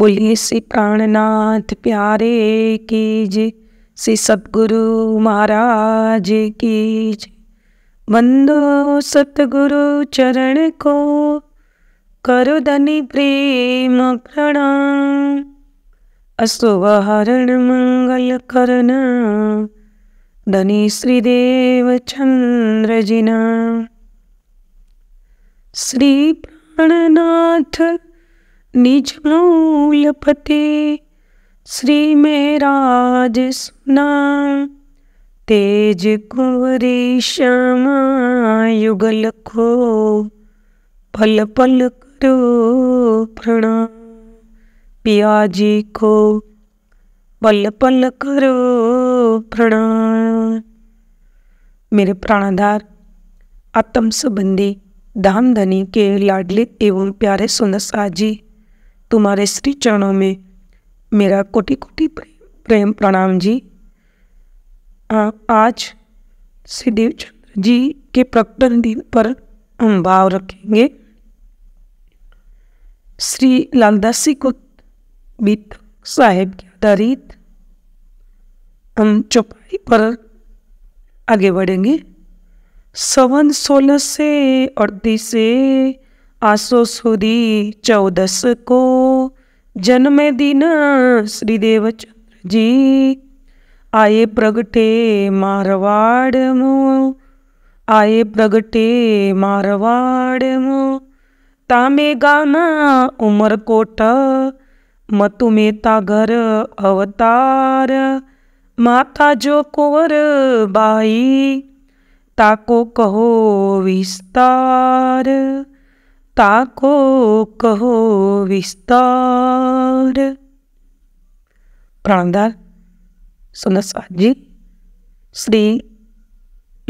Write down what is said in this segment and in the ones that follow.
बोलिए श्री प्राणनाथ प्यारे की जी श्री सतगुरु महाराज की जी बंदो सतगुरु चरण को करो धनी प्रेम प्रणाम अस्तुवहरण मंगल करना धनी श्रीदेव चंद्र जिना श्री प्राणनाथ निज मूल पते श्री मेराज सुना तेज कुंवरी श्यामा युगल को पल पल करो प्रणाम पिया जी को पल पल करो प्रणाम मेरे प्राणाधार आत्म संबंधी धाम धनी के लाडले एवं प्यारे सुनसा जी तुम्हारे श्री चरणों में मेरा कोटि कोटि प्रेम प्रणाम जी आ, आज श्री देवचंद्र जी के प्रकटन दिन पर हम भाव रखेंगे श्री लालदासी को बीत साहेब के आधारित हम चौपाई पर आगे बढ़ेंगे सवन सोलह से अड़तीस से आसो सुधी चौदस को जन्म दिन श्रीदेव चंद्र जी आए प्रगटे मारवाड़ मो आए प्रगटे मारवाड़ मुँह तामे गाना उमरकोट मतुमेता घर अवतार माता जो कोवर बाई ताको कहो विस्तार कहो विस्तार प्राणदार પ્રણદાર जी श्री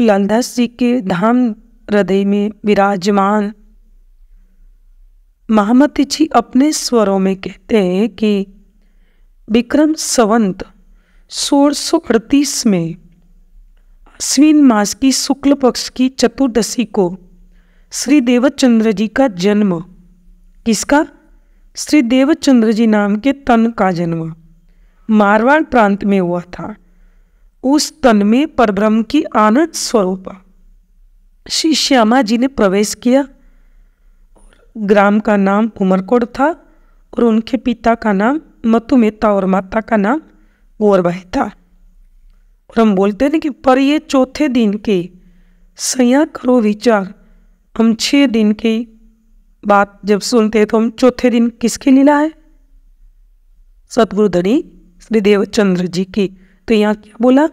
लालदास जी के धाम हृदय में विराजमान महामती जी अपने स्वरों में कहते हैं कि विक्रम संवंत सोलह में आश्विन मास की शुक्ल पक्ष की चतुर्दशी को श्री देवचंद्र जी का जन्म किसका श्री देवचंद्र जी नाम के तन का जन्म मारवाड़ प्रांत में हुआ था उस तन में परब्रह्म की आनंद स्वरूप श्री श्यामा जी ने प्रवेश किया ग्राम का नाम उमरकोट था और उनके पिता का नाम मतु मेहता और माता का नाम गौरबाई था और हम बोलते हैं कि पर ये चौथे दिन के सया करो विचार हम छः दिन की बात जब सुनते तो हम चौथे दिन किसकी लीला है सतगुरु धनी श्री देवचंद्र जी की तो यहाँ क्या बोला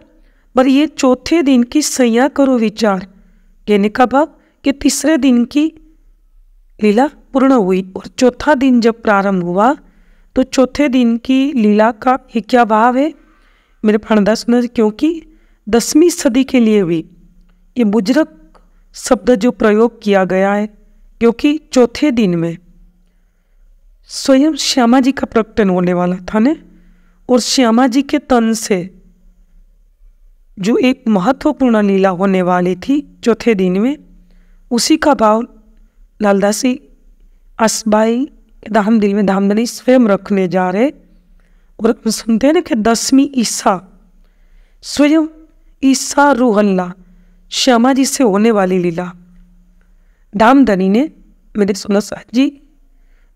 पर ये चौथे दिन की सैया करो विचार कहने का भाव कि तीसरे दिन की लीला पूर्ण हुई और चौथा दिन जब प्रारंभ हुआ तो चौथे दिन की लीला का ये क्या भाव है मेरे प्राणदास क्योंकि दसवीं सदी के लिए हुई ये बुजुर्ग शब्द जो प्रयोग किया गया है क्योंकि चौथे दिन में स्वयं श्यामा जी का प्रकटन होने वाला था ने और श्यामा जी के तन से जो एक महत्वपूर्ण लीला होने वाली थी चौथे दिन में उसी का भाव लालदासी असबाई धाम दिल में धामदनी स्वयं रखने जा रहे और सुनते हैं ना कि दसवीं ईसा स्वयं ईसा रूहल्ला श्यामा जी से होने वाली लीला धामधनी ने मेरे सुनो साहब जी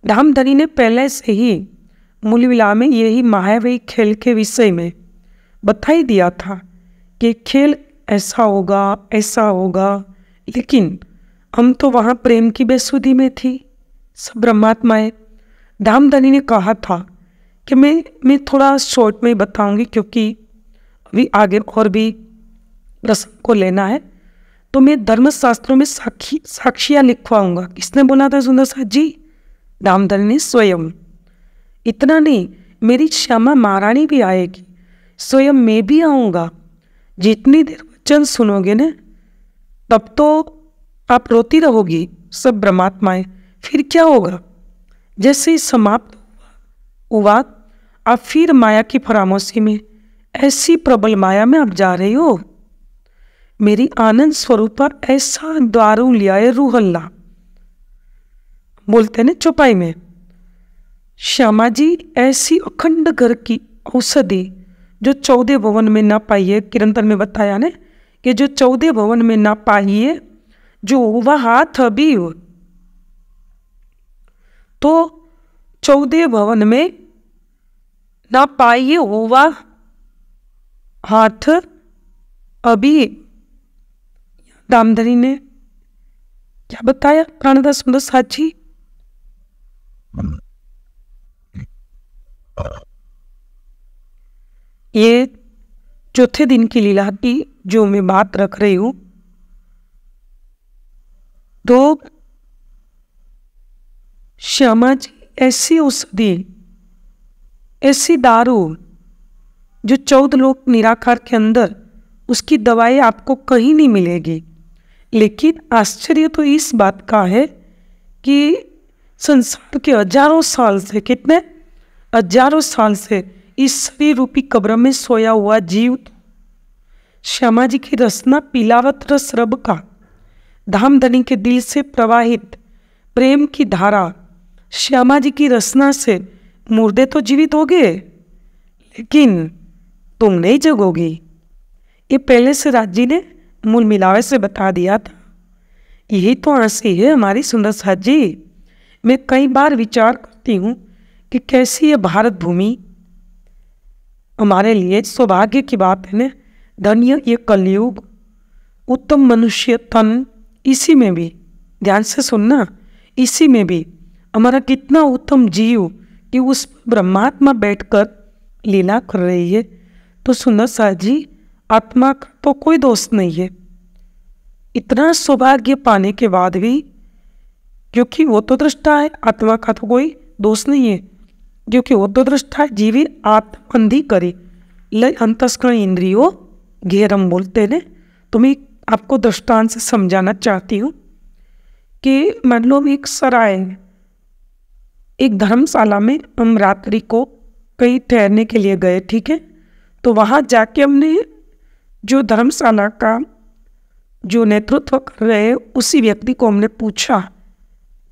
धामधनी ने पहले से ही मूलविला में यही महावी खेल के विषय में बता ही दिया था कि खेल ऐसा होगा ऐसा होगा लेकिन हम तो वहाँ प्रेम की बेसुदी में थी सब ब्रह्मात्माए धामधनी ने कहा था कि मैं मैं थोड़ा शॉर्ट में बताऊँगी क्योंकि अभी आगे और भी प्रसंग को लेना है तो मैं धर्मशास्त्रों में साक्षी साक्षियाँ लिखवाऊंगा किसने बोला था सुंदर साहब जी दामदल ने स्वयं इतना नहीं मेरी श्यामा महारानी भी आएगी स्वयं मैं भी आऊँगा जितनी देर वचन सुनोगे ना तब तो आप रोती रहोगी सब ब्रह्मात्माएं फिर क्या होगा जैसे ही समाप्त हुआ आप फिर माया की फरामोशी में ऐसी प्रबल माया में आप जा रहे हो मेरी आनंद स्वरूप पर ऐसा दारू है रूहल्ला बोलते ना चौपाई में श्यामा जी ऐसी अखंड घर की औषधि जो चौदह भवन में ना पाइए किरंतन में बताया ने कि जो चौदह भवन में ना पाइए जो वह हाथ अभी हो तो चौदह भवन में ना पाइए हुआ हाथ अभी दामदरी ने क्या बताया प्राणदास सुंदर तो साची ये चौथे दिन की लीला की जो मैं बात रख रही हूं तो श्यामा जी ऐसी औषधि ऐसी दारू जो चौदह लोग निराकार के अंदर उसकी दवाई आपको कहीं नहीं मिलेगी लेकिन आश्चर्य तो इस बात का है कि संसार के हजारों साल से कितने हजारों साल से इस शरीर रूपी कब्र में सोया हुआ जीव तो श्यामा जी की रसना पिलावत रस रब का धनी के दिल से प्रवाहित प्रेम की धारा श्यामा जी की रसना से मुर्दे तो जीवित हो गए लेकिन तुम नहीं जगोगी ये पहले से राज जी ने मूल मिलावे से बता दिया था यही तो हंसी है हमारी सुंदर सा जी मैं कई बार विचार करती हूँ कि कैसी ये भारत भूमि हमारे लिए सौभाग्य की बात है न धन्य ये कलयुग उत्तम मनुष्य तन इसी में भी ध्यान से सुनना इसी में भी हमारा कितना उत्तम जीव कि उस ब्रह्मात्मा बैठकर लीला कर रही है तो सुंदर सा जी आत्मा का तो कोई दोस्त नहीं है इतना सौभाग्य पाने के बाद भी क्योंकि वो तो दृष्टा है आत्मा का तो कोई दोष नहीं है क्योंकि वो तो दृष्टा है जीवी आत्मबंधी करे लय अंतस्करण इंद्रियो घेरम बोलते ने तो मैं आपको दृष्टांत से समझाना चाहती हूँ कि मान लो एक सराय एक धर्मशाला में हम रात्रि को कहीं ठहरने के लिए गए ठीक है तो वहाँ जाके हमने जो धर्मशाला का जो नेतृत्व कर रहे हैं उसी व्यक्ति को हमने पूछा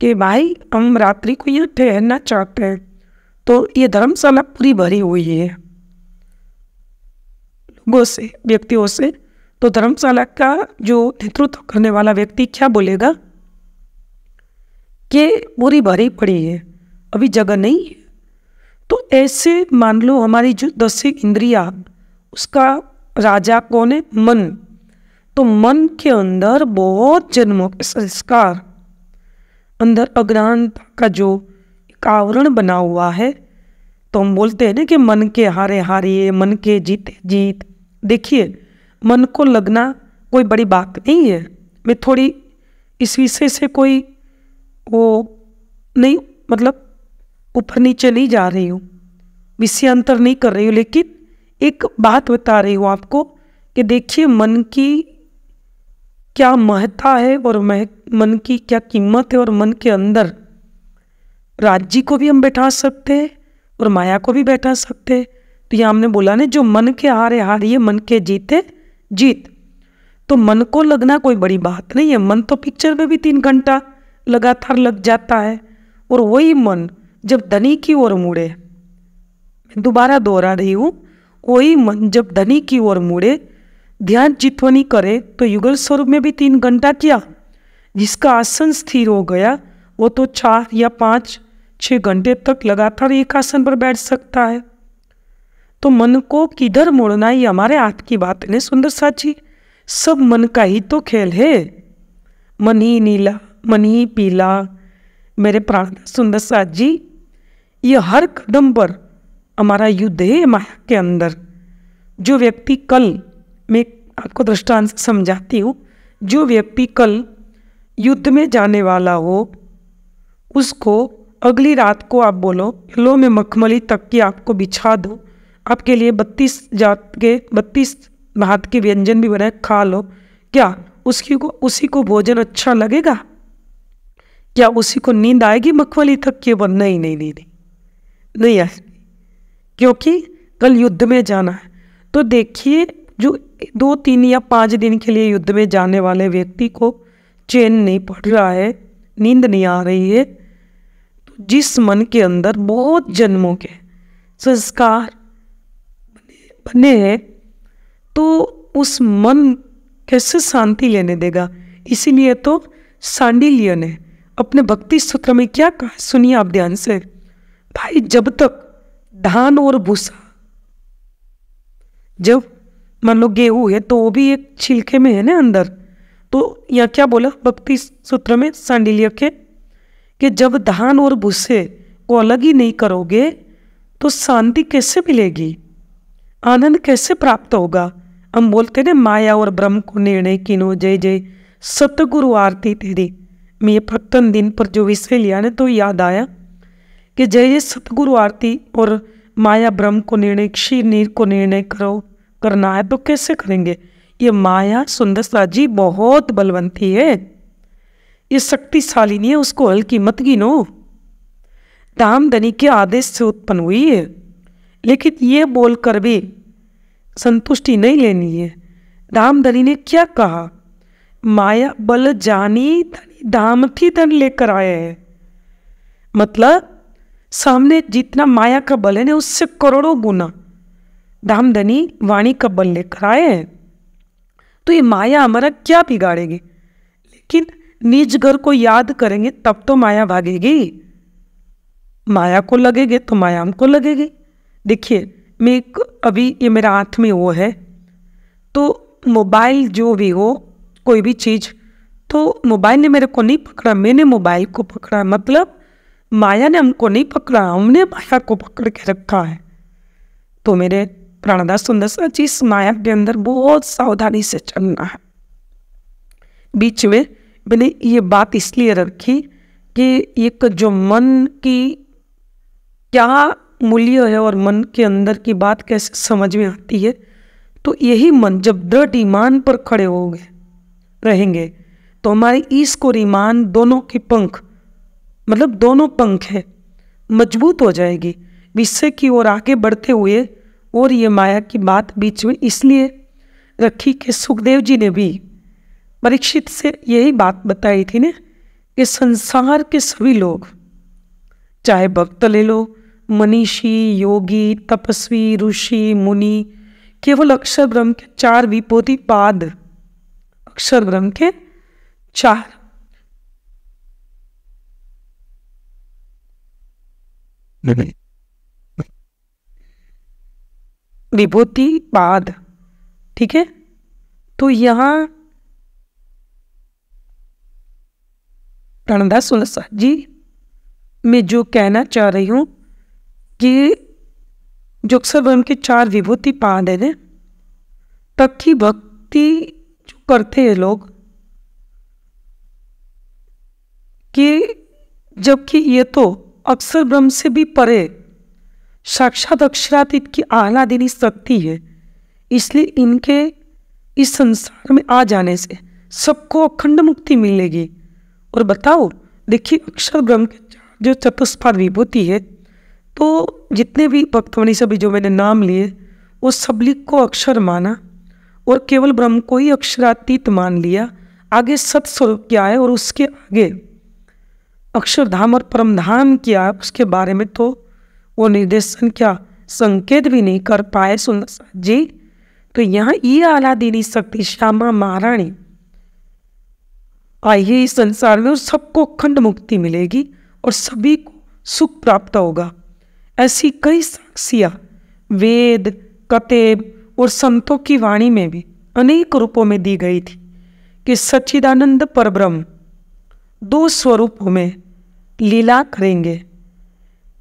कि भाई हम रात्रि को यहाँ ठहरना चाहते हैं तो ये धर्मशाला पूरी भरी हुई है लोगों से व्यक्तियों से तो धर्मशाला का जो नेतृत्व करने वाला व्यक्ति क्या बोलेगा कि पूरी भरी पड़ी है अभी जगह नहीं है तो ऐसे मान लो हमारी जो दस इंद्रिया उसका राजा कौन है मन तो मन के अंदर बहुत जन्मों के संस्कार अंदर अज्ञानता का जो कावरण आवरण बना हुआ है तो हम बोलते हैं ना कि मन के हारे हारिए मन के जीते जीत देखिए मन को लगना कोई बड़ी बात नहीं है मैं थोड़ी इस विषय से कोई वो नहीं मतलब ऊपर नीचे नहीं जा रही हूँ विषयांतर नहीं कर रही हूँ लेकिन एक बात बता रही हूँ आपको कि देखिए मन की क्या महत्ता है और मह मन की क्या कीमत है और मन के अंदर राज्य को भी हम बैठा सकते हैं और माया को भी बैठा सकते हैं तो ये हमने बोला ना जो मन के हारे हारिए मन के जीते जीत तो मन को लगना कोई बड़ी बात नहीं है मन तो पिक्चर में भी तीन घंटा लगातार लग जाता है और वही मन जब धनी की ओर मुड़े दोबारा दोहरा रही हूँ कोई मन जब धनी की ओर मुड़े ध्यान चित्वनी करे तो युगल स्वरूप में भी तीन घंटा किया जिसका आसन स्थिर हो गया वो तो चार या पाँच छः घंटे तक लगातार एक आसन पर बैठ सकता है तो मन को किधर मोड़ना ये हमारे हाथ की बात नहीं सुंदर साची सब मन का ही तो खेल है मन ही नीला मन ही पीला मेरे प्राण सुंदर साथ जी ये हर कदम पर हमारा युद्ध है माह के अंदर जो व्यक्ति कल मैं आपको दृष्टांत समझाती हूँ जो व्यक्ति कल युद्ध में जाने वाला हो उसको अगली रात को आप बोलो लो मैं मखमली तक की आपको बिछा दो आपके लिए बत्तीस जात के बत्तीस भात के व्यंजन भी बनाए खा लो क्या उसकी को उसी को भोजन अच्छा लगेगा क्या उसी को नींद आएगी मखमली तक के वो नहीं नहीं नहीं नहीं, नहीं, नहीं, नहीं क्योंकि कल युद्ध में जाना है तो देखिए जो दो तीन या पाँच दिन के लिए युद्ध में जाने वाले व्यक्ति को चैन नहीं पड़ रहा है नींद नहीं आ रही है तो जिस मन के अंदर बहुत जन्मों के संस्कार बने हैं तो उस मन कैसे शांति लेने देगा इसीलिए तो सांडिलियन ने अपने भक्ति सूत्र में क्या कहा सुनिए आप ध्यान से भाई जब तक धान और भूसा जब मान लो गेहूं है तो वो भी एक छिलके में है ना अंदर तो यह क्या बोला भक्ति सूत्र में सांडिल्य के कि जब धान और भूसे को अलग ही नहीं करोगे तो शांति कैसे मिलेगी आनंद कैसे प्राप्त होगा हम बोलते ना माया और ब्रह्म को निर्णय किनो जय जय सतगुरु आरती तेरी मैं ये दिन पर जो विषय लिया ना तो याद आया कि जय ये सतगुरु आरती और माया ब्रह्म को निर्णय क्षीर नीर को निर्णय करो करना है तो कैसे करेंगे ये माया सुंदरता जी बहुत बलवंती है ये शक्तिशाली नहीं है उसको हल्की मत गिनो दामदनी के आदेश से उत्पन्न हुई है लेकिन ये बोलकर भी संतुष्टि नहीं लेनी है दामदनी ने क्या कहा माया बल जानी धनी दाम थी धन लेकर आए हैं मतलब सामने जितना माया का बल है ना उससे करोड़ों गुना धामधनी वाणी का बल लेकर आए हैं तो ये माया हमारा क्या बिगाड़ेगी लेकिन निज घर को याद करेंगे तब तो माया भागेगी माया को लगेगे तो माया हमको लगेगी देखिए मैं एक अभी ये मेरा हाथ में वो है तो मोबाइल जो भी हो कोई भी चीज़ तो मोबाइल ने मेरे को नहीं पकड़ा मैंने मोबाइल को पकड़ा मतलब माया ने हमको नहीं पकड़ा हमने माया को पकड़ के रखा है तो मेरे प्राणदास सुंदर जी इस माया के अंदर बहुत सावधानी से चलना है बीच में मैंने ये बात इसलिए रखी कि एक जो मन की क्या मूल्य है और मन के अंदर की बात कैसे समझ में आती है तो यही मन जब दृढ़ ईमान पर खड़े हो रहेंगे तो हमारे ईश्क और ईमान दोनों के पंख मतलब दोनों पंख है मजबूत हो जाएगी विषय की ओर आगे बढ़ते हुए और ये माया की बात बीच में इसलिए रखी कि सुखदेव जी ने भी परीक्षित से यही बात बताई थी ने कि संसार के सभी लोग चाहे भक्त ले लो मनीषी योगी तपस्वी ऋषि मुनि केवल अक्षर ब्रह्म के चार विपोति पाद अक्षर ब्रह्म के चार विभूति बाद ठीक है तो यहाँ रणदास सुलसा जी मैं जो कहना चाह रही हूँ कि जो अक्सर वर्म के चार विभूति पाद है ना की भक्ति जो करते हैं लोग कि जबकि ये तो अक्षर ब्रह्म से भी परे साक्षात अक्षरातीत की आह्लादिनी शक्ति है इसलिए इनके इस संसार में आ जाने से सबको अखंड मुक्ति मिलेगी और बताओ देखिए अक्षर ब्रह्म के जो चतुष्पाद विभूति है तो जितने भी भक्तवनी सभी जो मैंने नाम लिए वो लिख को अक्षर माना और केवल ब्रह्म को ही अक्षरातीत मान लिया आगे सत्स्वरूप क्या है और उसके आगे अक्षरधाम और परमधाम किया उसके बारे में तो वो निर्देशन क्या संकेत भी नहीं कर पाए सुंदर जी तो यहाँ ये आला देवी शक्ति श्यामा महारानी आइए इस संसार में और सबको खंड मुक्ति मिलेगी और सभी को सुख प्राप्त होगा ऐसी कई साक्षियाँ वेद कतेब और संतों की वाणी में भी अनेक रूपों में दी गई थी कि सच्चिदानंद परब्रह्म दो स्वरूपों में लीला करेंगे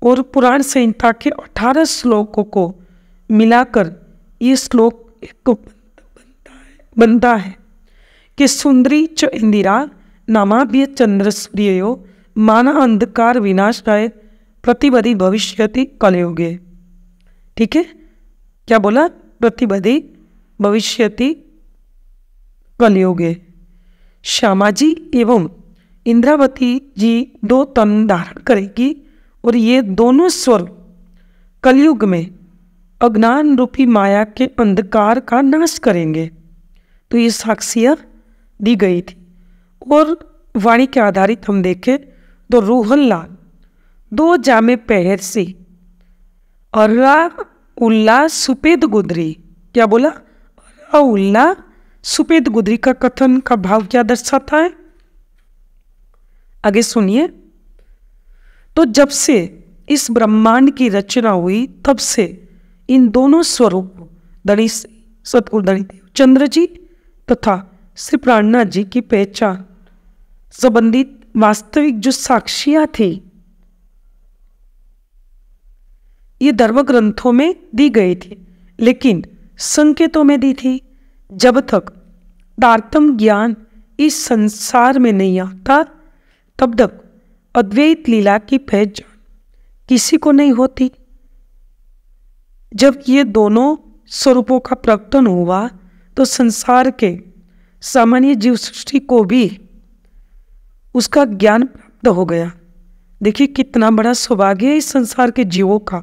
और पुराण संहिता के अठारह श्लोकों को मिलाकर ये श्लोक एक बनता है बनता है कि सुंदरी च इंदिरा नामाभ्य चंद्र सूर्यो माना अंधकार विनाशाय प्रतिबदी भविष्यति कलयुगे ठीक है क्या बोला प्रतिबदी भविष्यति कलयुगे श्यामाजी एवं इंद्रावती जी दो तन धारण करेगी और ये दोनों स्वर कलयुग में अज्ञान रूपी माया के अंधकार का नाश करेंगे तो ये साक्षियाँ दी गई थी और वाणी के आधारित हम देखें तो रूहन लाल दो जामे पहर से अर्रा उल्ला सुपेद गुदरी क्या बोला अर्रा उल्ला सुपेद गुदरी का कथन का भाव क्या दर्शाता है आगे सुनिए तो जब से इस ब्रह्मांड की रचना हुई तब से इन दोनों स्वरूप दलित सतगुरु दलित चंद्र जी तथा श्री प्राणनाथ जी की पहचान संबंधित वास्तविक जो साक्षियां थी ये धर्म ग्रंथों में दी गई थी लेकिन संकेतों में दी थी जब तक दार्थम ज्ञान इस संसार में नहीं आता तब तक अद्वैत लीला की पहचान किसी को नहीं होती जब ये दोनों स्वरूपों का प्रकटन हुआ तो संसार के सामान्य जीव सृष्टि को भी उसका ज्ञान प्राप्त हो गया देखिए कितना बड़ा सौभाग्य है इस संसार के जीवों का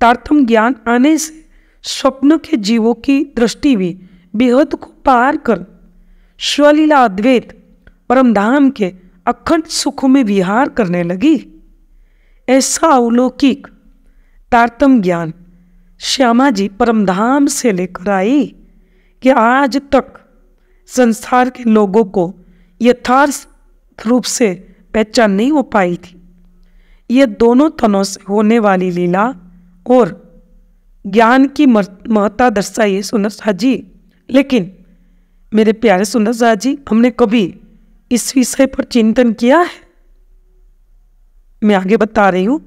तारतम ज्ञान आने से स्वप्न के जीवों की दृष्टि भी बेहद को पार कर स्वलीला अद्वैत परमधाम के अखंड सुख में विहार करने लगी ऐसा अवलौकिक तारतम ज्ञान श्यामा जी परमधाम से लेकर आई कि आज तक संसार के लोगों को यथार्थ रूप से पहचान नहीं हो पाई थी ये दोनों तनों से होने वाली लीला और ज्ञान की महत्ता दर्शाई सुनर शाह जी लेकिन मेरे प्यारे सुनर शाह जी हमने कभी इस विषय पर चिंतन किया है मैं आगे बता रही हूं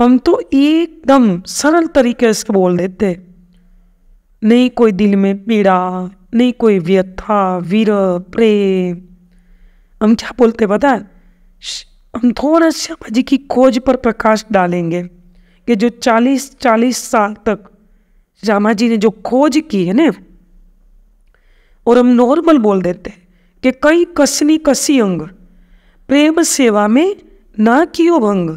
हम तो एकदम सरल तरीके से बोल देते नहीं कोई दिल में पीड़ा नहीं कोई व्यथा वीर प्रेम हम क्या बोलते बता हम थोड़ा श्यामा जी की खोज पर प्रकाश डालेंगे कि जो चालीस चालीस साल तक श्यामा जी ने जो खोज की है ना और हम नॉर्मल बोल देते के कई कसनी कसी अंग प्रेम सेवा में ना कियो भंग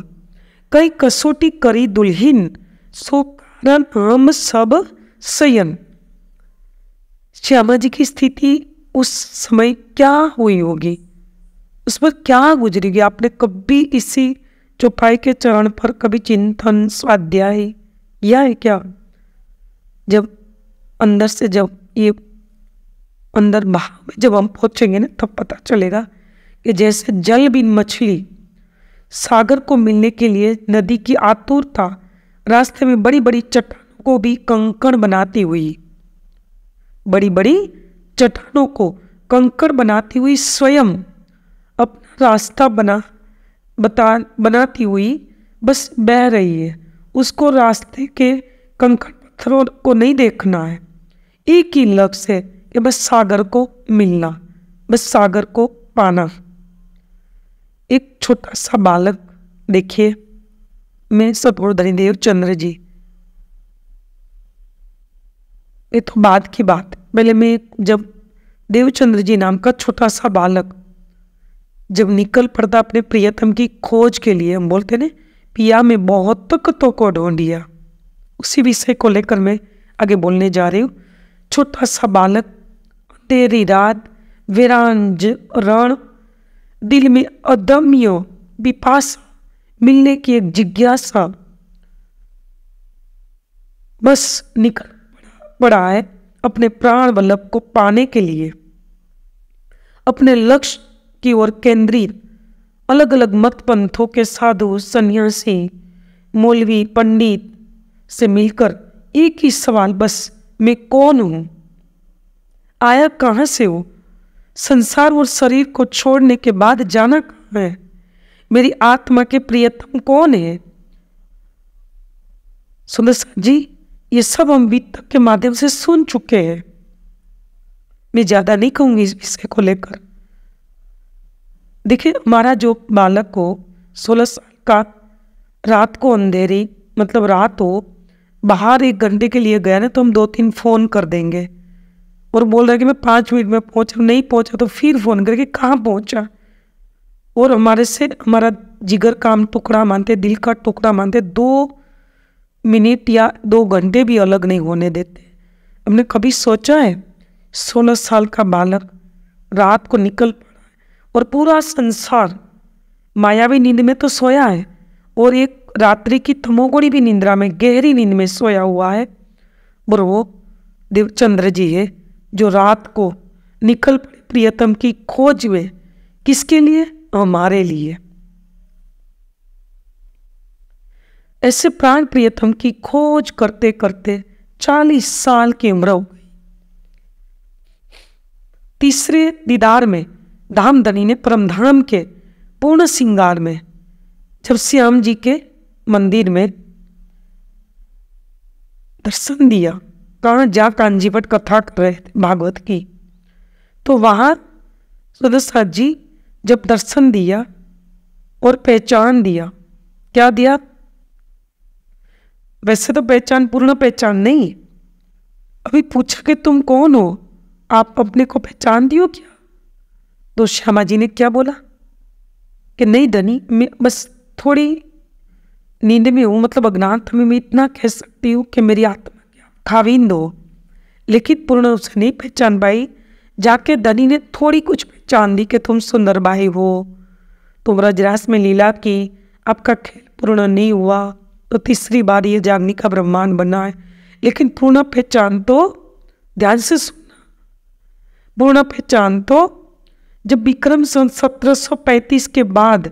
कई कसोटी करी दुल्हीन सो कारण हम सब सयन श्यामा जी की स्थिति उस समय क्या हुई होगी उस पर क्या गुजरेगी आपने कभी इसी चौपाई के चरण पर कभी चिंतन स्वाध्याय या है क्या जब अंदर से जब ये अंदर बहाव में जब हम पहुँचेंगे ना तब पता चलेगा कि जैसे जल बिन मछली सागर को मिलने के लिए नदी की आतुरता रास्ते में बड़ी बड़ी चट्टानों को भी कंकड़ बनाती हुई बड़ी बड़ी चट्टानों को कंकड़ बनाती हुई स्वयं अपना रास्ता बना बता बनाती हुई बस बह रही है उसको रास्ते के कंकड़ पत्थरों को नहीं देखना है एक ही लक्ष्य है कि बस सागर को मिलना बस सागर को पाना एक छोटा सा बालक देखिए मैं सतगुरु देव चंद्र जी ये तो बाद की बात पहले मैं जब देवचंद्र जी नाम का छोटा सा बालक जब निकल पड़ता अपने प्रियतम की खोज के लिए हम बोलते ना पिया में बहुत तकतों को ढूंढिया उसी विषय को लेकर मैं आगे बोलने जा रही हूँ छोटा सा बालक तेरी रात वीरांज रण दिल में अदम्य विपास मिलने की एक जिज्ञासा बस निकल पड़ा है अपने प्राण बल्लभ को पाने के लिए अपने लक्ष्य की ओर केंद्रित अलग अलग मत पंथों के साधु सन्यासी मौलवी पंडित से मिलकर एक ही सवाल बस मैं कौन हूँ आया कहाँ से हो संसार और शरीर को छोड़ने के बाद जाना कहाँ है मेरी आत्मा के प्रियतम कौन है सुंदर सर जी ये सब हम बीतक के माध्यम से सुन चुके हैं मैं ज़्यादा नहीं कहूंगी इस विषय को लेकर देखिए हमारा जो बालक हो सोलह साल का रात को अंधेरी मतलब रात हो बाहर एक घंटे के लिए गया ना तो हम दो तीन फ़ोन कर देंगे और बोल रहा है कि मैं पाँच मिनट में पहुँचा नहीं पहुँचा तो फिर फ़ोन करके कहाँ पहुँचा और हमारे से हमारा जिगर काम टुकड़ा मानते दिल का टुकड़ा मानते दो मिनट या दो घंटे भी अलग नहीं होने देते हमने कभी सोचा है सोलह साल का बालक रात को निकल पड़ा है और पूरा संसार मायावी नींद में तो सोया है और एक रात्रि की तमोगुणी भी निंद्रा में गहरी नींद में सोया हुआ है और वो देवचंद्र जी है जो रात को निकल पड़े प्रियतम की खोज में किसके लिए हमारे लिए ऐसे प्राण प्रियतम की खोज करते करते चालीस साल की उम्र हो गई तीसरे दीदार में धामधनी ने परमधाम के पूर्ण श्रृंगार में जब श्याम जी के मंदिर में दर्शन दिया कर्ण जा कांजी पर कथा कर रहे थे भागवत की तो वहाँ सुदसाद जी जब दर्शन दिया और पहचान दिया क्या दिया वैसे तो पहचान पूर्ण पहचान नहीं अभी पूछा कि तुम कौन हो आप अपने को पहचान दियो क्या तो श्यामा जी ने क्या बोला कि नहीं धनी मैं बस थोड़ी नींद में हूँ मतलब अज्ञान था मैं इतना कह सकती हूँ कि मेरी आत्मा खाविंदो लिखित पूर्ण उसने पहचान पाई जाके दनी ने थोड़ी कुछ पहचान दी कि तुम सुंदर भाई हो तुम रजरास में लीला की आपका खेल पूर्ण नहीं हुआ तो तीसरी बार ये जागनी का ब्रह्मांड बना है लेकिन पूर्ण पहचान तो ध्यान से सुनना पूर्ण पहचान तो जब विक्रम सन सत्रह के बाद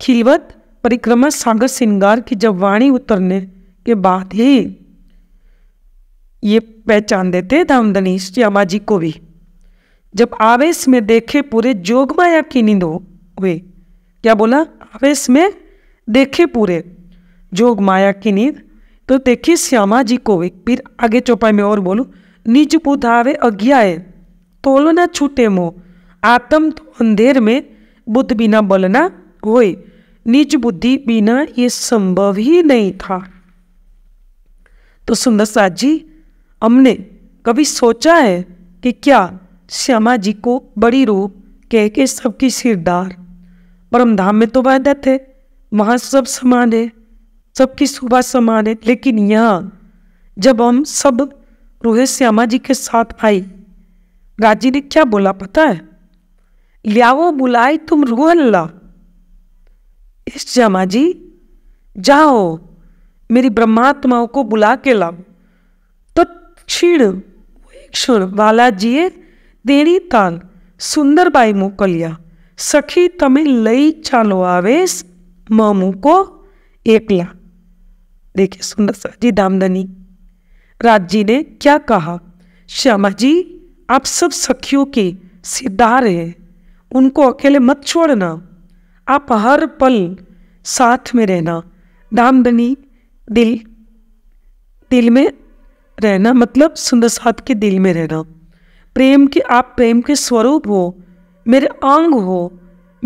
खिलवत परिक्रमा सागर श्रृंगार की जब वाणी उतरने के बाद ही ये पहचान देते धामधनी श्यामा जी को भी जब आवेश में देखे पूरे जोग माया की नींद हुए क्या बोला आवेश में देखे पूरे जोग माया की नींद तो देखी श्यामा जी को भी फिर आगे चौपाई में और बोलू निज बुधावे अज्ञाए तोलो ना छूटे मोह आत्म तो अंधेर में बुद्ध बिना बलना होए निज बुद्धि बिना ये संभव ही नहीं था तो सुंदर साथ जी हमने कभी सोचा है कि क्या श्यामा जी को बड़ी रूप कह के सबकी सिरदार परमधाम में तो वायदा थे वहाँ सब समान है सबकी सुबह समान है लेकिन यहाँ जब हम सब रूहे श्यामा जी के साथ आई राजी ने क्या बोला पता है लियाओ बुलाए तुम रूह अल्लाह इस श्यामा जी जाओ मेरी ब्रह्मात्माओं को बुला के लाओ छीण क्षुर બાલાજીએ દેણી તાલ સુંદરબાઈ મોકલ્યા સખી તમે લઈ ચાલો આવેશ મ मूको એકલા देखिए सुंदर सा जी दामदनी राज जी ने क्या कहा श्यामा जी आप सब सखियों के सिद्धार हैं उनको अकेले मत छोड़ना आप हर पल साथ में रहना दामदनी दिल दिल में रहना मतलब सुंदर साहब के दिल में रहना प्रेम के आप प्रेम के स्वरूप हो मेरे अंग हो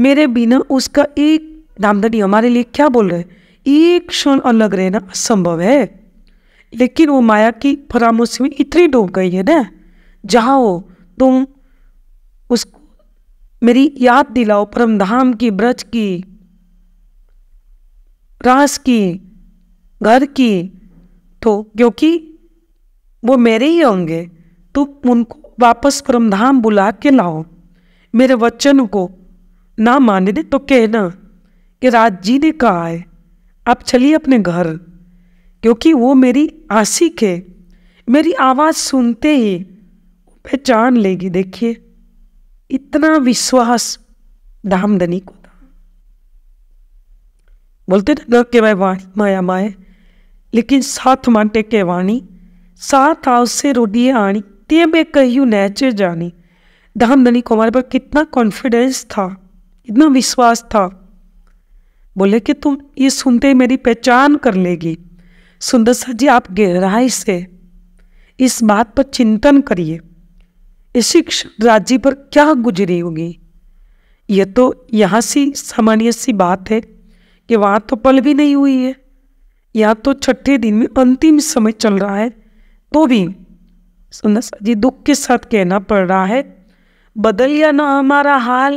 मेरे बिना उसका एक दामदनी हमारे लिए क्या बोल रहे हैं एक क्षण अलग रहना असंभव है लेकिन वो माया की फरामोशी में इतनी डूब गई है ना जहाँ हो तुम उस मेरी याद दिलाओ परम धाम की ब्रज की रास की घर की तो क्योंकि वो मेरे ही होंगे तुम उनको वापस परमधाम बुला के लाओ मेरे वचन को ना माने तो कहना कि राज जी ने कहा है आप चलिए अपने घर क्योंकि वो मेरी आशिक है मेरी आवाज़ सुनते ही पहचान लेगी देखिए इतना विश्वास धामधनी को था बोलते ना के वाणी माया माए लेकिन साथ माटे के वाणी साथ से रोडिए आनी ते મેં कही નેચે नैचर जानी को कुमार पर कितना कॉन्फिडेंस था इतना विश्वास था बोले कि तुम ये सुनते ही मेरी पहचान कर लेगी सुंदर सर जी आप गहराई से इस बात पर चिंतन करिए इस राज्य पर क्या गुजरी होगी ये तो यहाँ सी सामान्य सी बात है कि वहाँ तो पल भी नहीं हुई है यहाँ तो छठे दिन में अंतिम समय चल रहा है तो भी सुनना जी दुख के साथ कहना पड़ रहा है बदल या ना हमारा हाल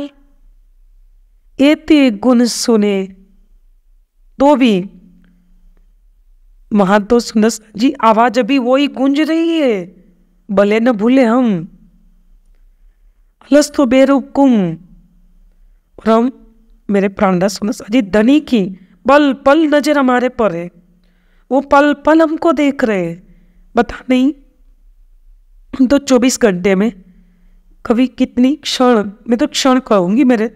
एते गुण सुने तो भी तो सुंदर जी आवाज अभी वो ही गूंज रही है भले न भूले हम अलस तो बेरुकुम और हम मेरे प्राणदास सुंदर जी धनी की पल पल नजर हमारे पर है वो पल पल हमको देख रहे हैं पता नहीं तो चौबीस घंटे में कभी कितनी क्षण मैं तो क्षण कहूँगी मेरे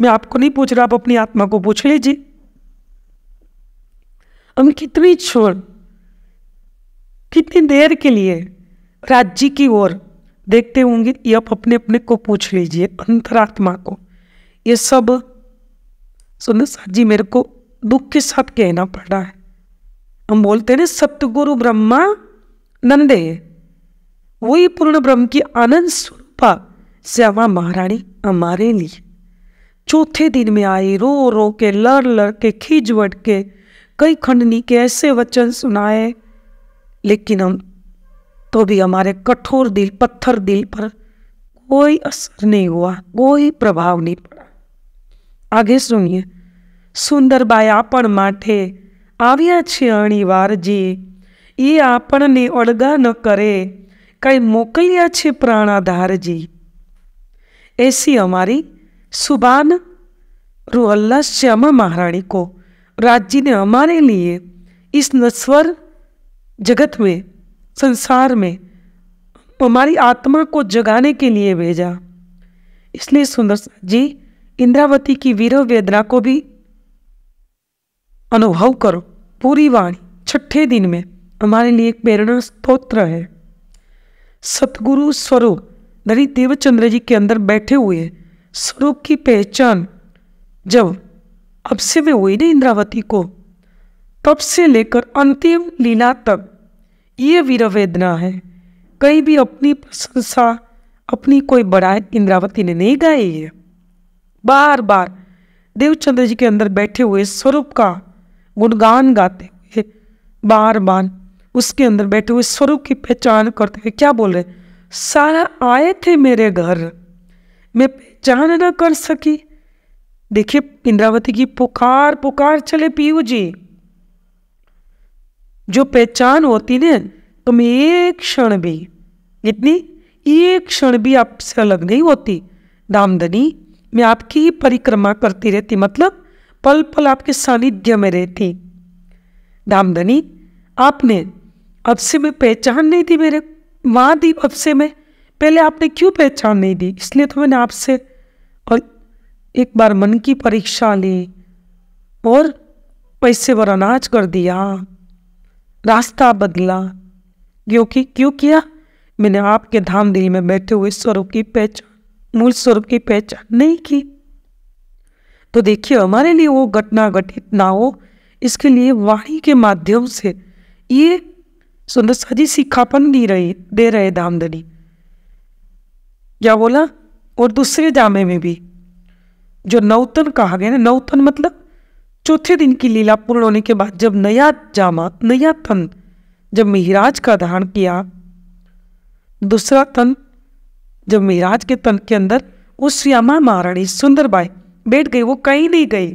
मैं आपको नहीं पूछ रहा आप अपनी आत्मा को पूछ लीजिए हम कितनी क्षण कितनी देर के लिए राज्य की ओर देखते होंगे ये आप अपने अपने को पूछ लीजिए अंतरात्मा को ये सब सुनो सर जी मेरे को दुख के साथ कहना पड़ रहा है हम बोलते हैं ना सतगुरु ब्रह्मा नंदे वही पूर्ण ब्रह्म की आनंद स्वरूपा श्यामा महारानी हमारे लिए चौथे दिन में आई रो रो के लड़ लड़ के खींचवट के कई खंडनी के ऐसे वचन सुनाए लेकिन हम तो भी हमारे कठोर दिल पत्थर दिल पर कोई असर नहीं हुआ कोई प्रभाव नहीं पड़ा आगे सुनिए સુંદરબાઈ આપણ માટે આવ્યા वार जी आपने अड़गा न करे कई मोकलिया મોકલ્યા प्राणाधार जी ऐसी अमारी सुबान રૂહલ્ला श्यामा महाराणी को राज्य ने हमारे लिए इस नस्वर जगत में संसार में हमारी आत्मा को जगाने के लिए भेजा इसलिए सुंदर जी इंद्रावती की वीरव वेदना को भी अनुभव करो पूरी वाणी छठे दिन में हमारे लिए एक प्रेरणा स्त्रोत्र है सतगुरु स्वरूप धनी देवचंद्र जी के अंदर बैठे हुए स्वरूप की पहचान जब अब से में हुई ना इंद्रावती को तब से लेकर अंतिम लीला तक ये वीरवेदना है कहीं भी अपनी प्रशंसा अपनी कोई बड़ाई इंद्रावती ने नहीं गाई है बार बार देवचंद्र जी के अंदर बैठे हुए स्वरूप का गुणगान गाते हुए बार बार उसके अंदर बैठे हुए स्वरूप की पहचान करते हुए क्या बोल रहे सारा आए थे मेरे घर मैं पहचान न कर सकी देखिए इंद्रावती की पुकार पुकार चले पीयू जी जो पहचान होती तो मैं एक क्षण भी इतनी एक क्षण भी आपसे अलग नहीं होती दामदनी मैं आपकी ही परिक्रमा करती रहती मतलब पल पल आपके सानिध्य में रहती दामदनी आपने अब से मैं पहचान नहीं थी मेरे माँ दी अब से मैं पहले आपने क्यों पहचान नहीं दी इसलिए तो मैंने आपसे और एक बार मन की परीक्षा ली और पैसे पर अनाज कर दिया रास्ता बदला क्योंकि क्यों किया मैंने आपके धाम दिल में बैठे हुए स्वरूप की पहचान मूल स्वरूप की पहचान नहीं की तो देखिए हमारे लिए वो घटना घटित ना हो इसके लिए वाणी के माध्यम से ये सुंदर साजी सिखापन दी रहे दे रहे दामदनी क्या बोला और दूसरे जामे में भी जो नौतन कहा गया ना नौतन मतलब चौथे दिन की लीला पूर्ण होने के बाद जब नया जामा नया तन जब मिहराज का धारण किया दूसरा तन जब मिहराज के तन के अंदर वो श्यामा महारानी सुंदरबाई बैठ गई वो कहीं नहीं गई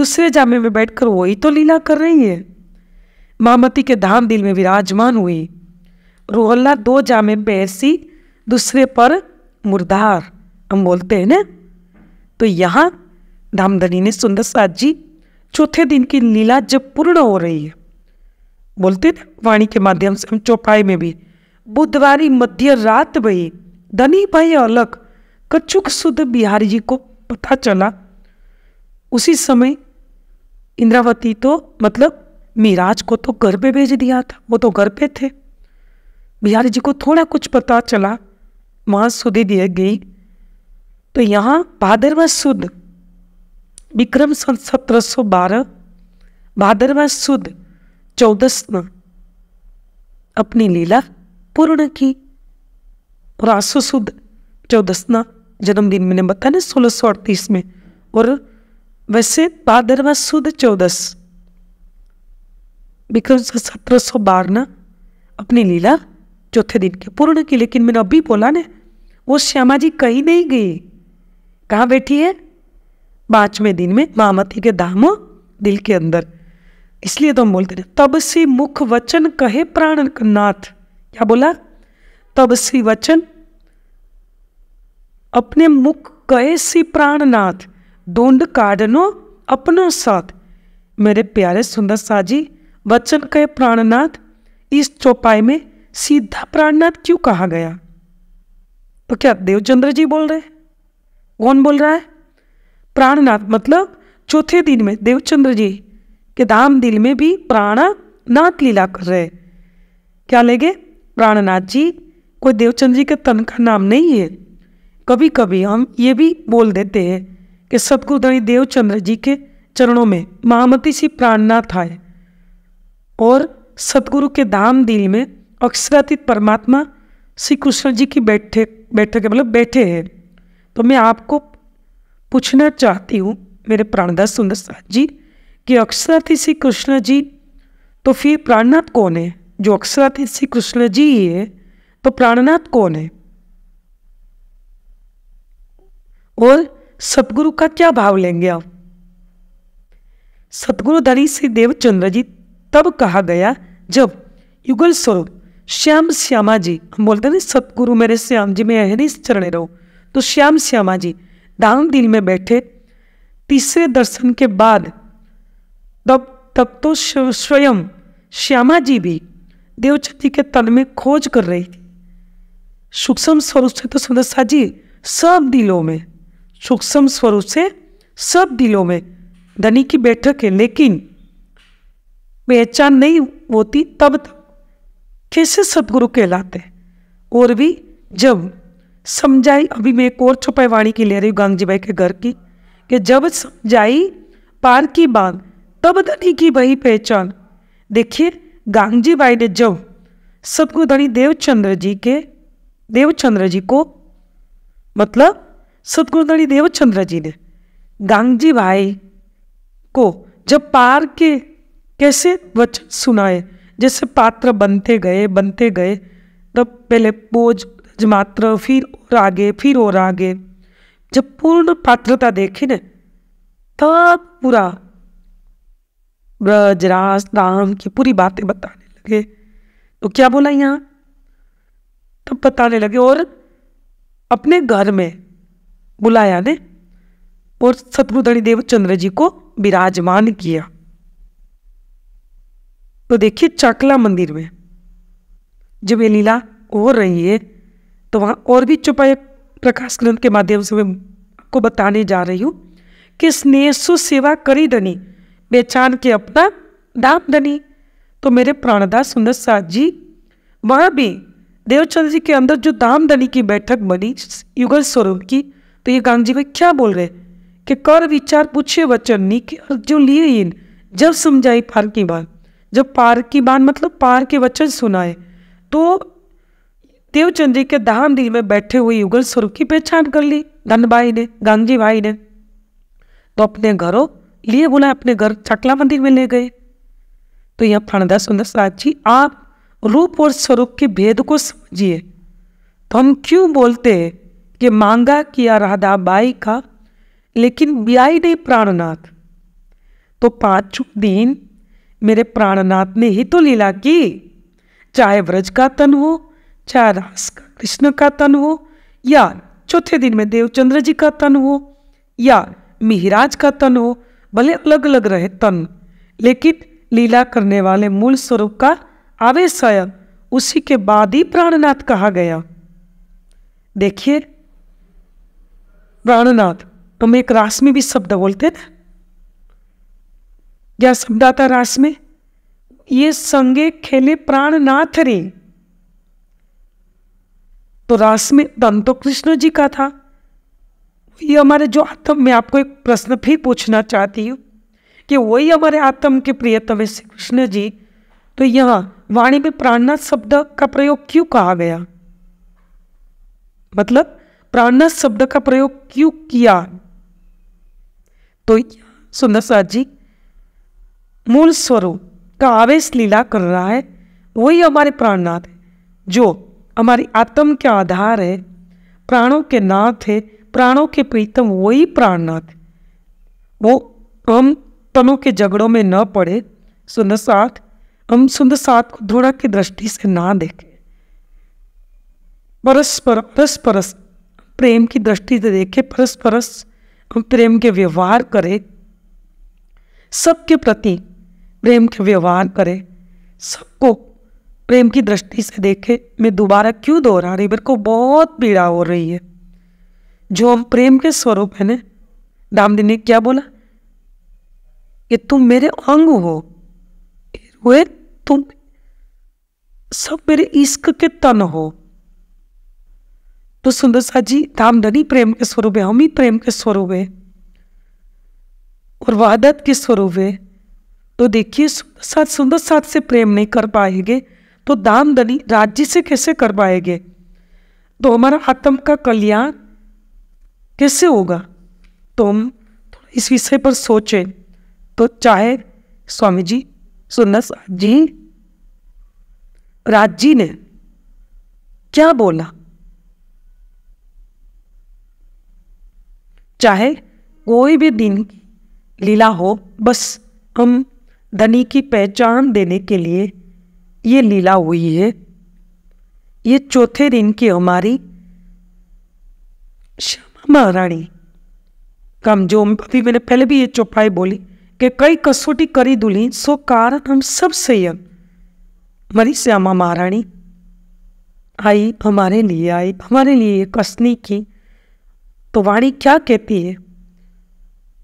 दूसरे जामे में बैठकर वही तो लीला कर रही है मामती के धाम दिल में विराजमान हुए रोहल्ला दो जामे पैरसी दूसरे पर मुर्दार हम बोलते हैं ना तो यहाँ धामधनी ने सुंदर साथ जी चौथे दिन की लीला जब पूर्ण हो रही है बोलते ना वाणी के माध्यम से हम चौपाई में भी बुधवार मध्य रात भई धनी भाई अलग कच्छुक शुद्ध बिहारी जी को पता चला उसी समय इंद्रावती तो मतलब मिराज को तो घर पे भेज दिया था वो तो घर पे थे बिहारी जी को थोड़ा कुछ पता चला वहाँ सुधी दिए गई तो यहाँ भादरवा सुद विक्रम सन सत्रह सौ बारह भादरवा सुद न अपनी लीला पूर्ण की और आसु सुद चौदसना जन्मदिन मैंने बताया ना सोलह सौ अड़तीस में और वैसे भादरवा सुद चौदस बिक्रम विक्रम सत्रह सौ बारह अपनी लीला चौथे दिन के पूर्ण की लेकिन मैंने अभी बोला ने वो श्यामा जी कहीं नहीं गई कहाँ बैठी है पांचवें दिन में मामती के दाम दिल के अंदर इसलिए तो हम बोलते हैं तब से मुख वचन कहे प्राण नाथ क्या बोला तब से वचन अपने मुख कहे सी प्राणनाथ ढूंढ काढ़नो अपनो साथ मेरे प्यारे सुंदर साजी वचन कहे प्राणनाथ इस चौपाई में सीधा प्राणनाथ क्यों कहा गया तो क्या देवचंद्र जी बोल रहे कौन बोल रहा है प्राणनाथ मतलब चौथे दिन में देवचंद्र जी के दाम दिल में भी प्राणनाथ लीला कर रहे क्या लेंगे प्राणनाथ जी कोई देवचंद्र जी के तन का नाम नहीं है कभी कभी हम ये भी बोल देते हैं कि सदगुरुदानी देवचंद्र जी के चरणों में महामती सी प्राणनाथ आए और सतगुरु के दाम दिल में अक्षरातीत परमात्मा श्री कृष्ण जी की बैठे बैठे के मतलब बैठे हैं तो मैं आपको पूछना चाहती हूँ मेरे प्राणदास सुंदर साहब जी कि अक्षराती श्री कृष्ण जी तो फिर प्राणनाथ कौन है जो अक्षराती श्री कृष्ण जी ही है तो प्राणनाथ कौन है और सतगुरु का क्या भाव लेंगे आप सतगुरु धरी श्री देवचंद्र जी तब कहा गया जब युगल स्वरूप श्याम श्यामा जी हम बोलते ना सतगुरु मेरे श्याम जी में अहरी चरण रहो तो श्याम श्यामा जी दान दिल में बैठे तीसरे दर्शन के बाद तब तब तो स्वयं श्यामा जी भी देवचती के तन में खोज कर रही थी सूक्ष्म स्वरूप से तो सुंदरसा जी सब दिलों में सूक्ष्म स्वरूप से सब दिलों में धनी की बैठक है लेकिन पहचान नहीं होती तब तक कैसे सदगुरु कहलाते और भी जब समझाई अभी मैं एक और छुपाई वाणी की ले रही हूँ गांगजी भाई के घर की कि जब समझाई पार की बांध तब धनी की वही पहचान देखिए गांगजी भाई ने जब सदगुरु धनी देवचंद्र जी के देवचंद्र जी को मतलब सदगुरु धनी देवचंद्र जी ने गांगजी भाई को जब पार के कैसे वचन सुनाए जैसे पात्र बनते गए बनते गए तब तो पहले बोझ मात्र फिर और आगे फिर और आगे जब पूर्ण पात्रता देखी न तब पूरा ब्रज रास नाम की पूरी बातें बताने लगे तो क्या बोला यहाँ तब तो बताने लगे और अपने घर में बुलाया ने और सतगुरु धनी चंद्र जी को विराजमान किया तो देखिए चाकला मंदिर में जब ये लीला हो रही है तो वहाँ और भी चुपाए प्रकाश ग्रंथ के माध्यम से मैं आपको बताने जा रही हूँ कि स्नेह सेवा करी धनी बेचान के अपना दाम धनी तो मेरे प्राणदास सुंदर साथ जी वहाँ भी देवचंद्र जी के अंदर जो दाम धनी की बैठक बनी युगल स्वरूप की तो ये गांधी भाई क्या बोल रहे कि कर विचार पूछे वचन नी कि जो लिए जब समझाई फार की बात जब पार की बात मतलब पार के वचन सुनाए तो देवचंद जी के दाम दिल में बैठे हुए युगल स्वरूप की पहचान कर ली धनबाई ने गांधी भाई ने तो अपने घरों लिए बुलाए अपने घर चकला मंदिर में ले गए तो यह फणदा सुंदर साहब जी आप रूप और स्वरूप के भेद को समझिए तो हम क्यों बोलते हैं कि मांगा किया राधा बाई का लेकिन ब्याई नहीं प्राणनाथ तो पांच दिन मेरे प्राणनाथ ने ही तो लीला की चाहे व्रज का तन हो चाहे रास का कृष्ण का तन हो या चौथे दिन में देवचंद्र जी का तन हो या मिहिराज का तन हो भले अलग अलग रहे तन लेकिन लीला करने वाले मूल स्वरूप का आवेश आया उसी के बाद ही प्राणनाथ कहा गया देखिए प्राणनाथ तुम एक रास में भी शब्द बोलते ना या समदाता रास में ये संगे खेले प्राण नाथ रे तो रास में दम तो कृष्ण जी का था ये हमारे जो आत्म में आपको एक प्रश्न फिर पूछना चाहती हूँ कि वही हमारे आत्म के प्रियतम है श्री कृष्ण जी तो यह वाणी में प्राणनाथ शब्द का प्रयोग क्यों कहा गया मतलब प्राणनाथ शब्द का प्रयोग क्यों किया तो सुंदर साहब जी मूल स्वरूप का आवेश लीला कर रहा है वही हमारे प्राणनाथ है जो हमारी आत्म के आधार है प्राणों के नाथ है प्राणों के प्रीतम वही प्राणनाथ वो हम तनु के झगड़ों में न पड़े सुंदर साथ हम सुंदर साथ को धोड़ा की दृष्टि से ना देखें परस्पर परस्परस प्रेम की दृष्टि से देखें परस्परस हम प्रेम के व्यवहार करें सबके प्रति प्रेम के व्यवहार करे सबको प्रेम की दृष्टि से देखे मैं दोबारा क्यों दोहरा रही मेरे को बहुत पीड़ा हो रही है जो हम प्रेम के स्वरूप है ना दामदी ने क्या बोला कि तुम मेरे अंग हो हुए तुम सब मेरे इश्क के तन हो तो सुंदर सा जी दामदनी प्रेम के स्वरूप है हम ही प्रेम के स्वरूप है और वहादत के स्वरूप है तो देखिए सात सुंदर साथ से प्रेम नहीं कर पाएंगे तो दाम दली राज्य से कैसे कर पाएंगे तो हमारा आत्म का कल्याण कैसे होगा तो हम इस विषय पर सोचें तो चाहे स्वामी जी सुनना जी राज जी ने क्या बोला चाहे कोई भी दिन लीला हो बस हम धनी की पहचान देने के लिए ये लीला हुई है ये चौथे दिन की हमारी श्यामा महारानी कम जो अभी मैंने पहले भी ये चौपाई बोली कि कई कसौटी करी दुली सो कारण हम सब संयम मरी श्यामा महारानी आई हमारे लिए आई हमारे लिए कसनी की तो वाणी क्या कहती है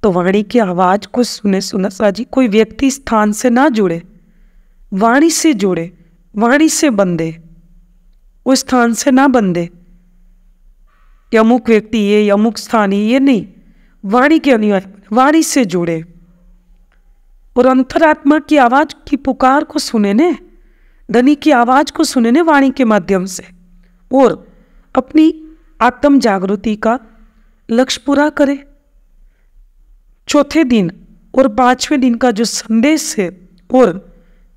तो वाणी की आवाज़ को सुने सुन साजी कोई व्यक्ति स्थान से ना जुड़े वाणी से जुड़े वाणी से बंधे उस स्थान से ना बंधे यमुक व्यक्ति ये यमुक स्थान ये नहीं वाणी के अनिवार्य वाणी से जुड़े और अंतरात्मा की आवाज़ की पुकार को सुने ने धनी की आवाज़ को सुने ने वाणी के माध्यम से और अपनी आत्म जागृति का लक्ष्य पूरा करें चौथे दिन और पांचवें दिन का जो संदेश है और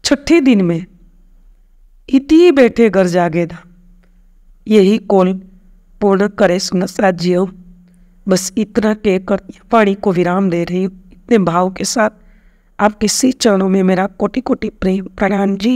छठे दिन में इति बैठे घर जागे था यही कौन पूर्ण करे सुनसा जियो बस इतना के कर पाणी को विराम दे रही हूँ इतने भाव के साथ आपके सी चरणों में मेरा कोटि कोटि प्रेम प्रणाम जी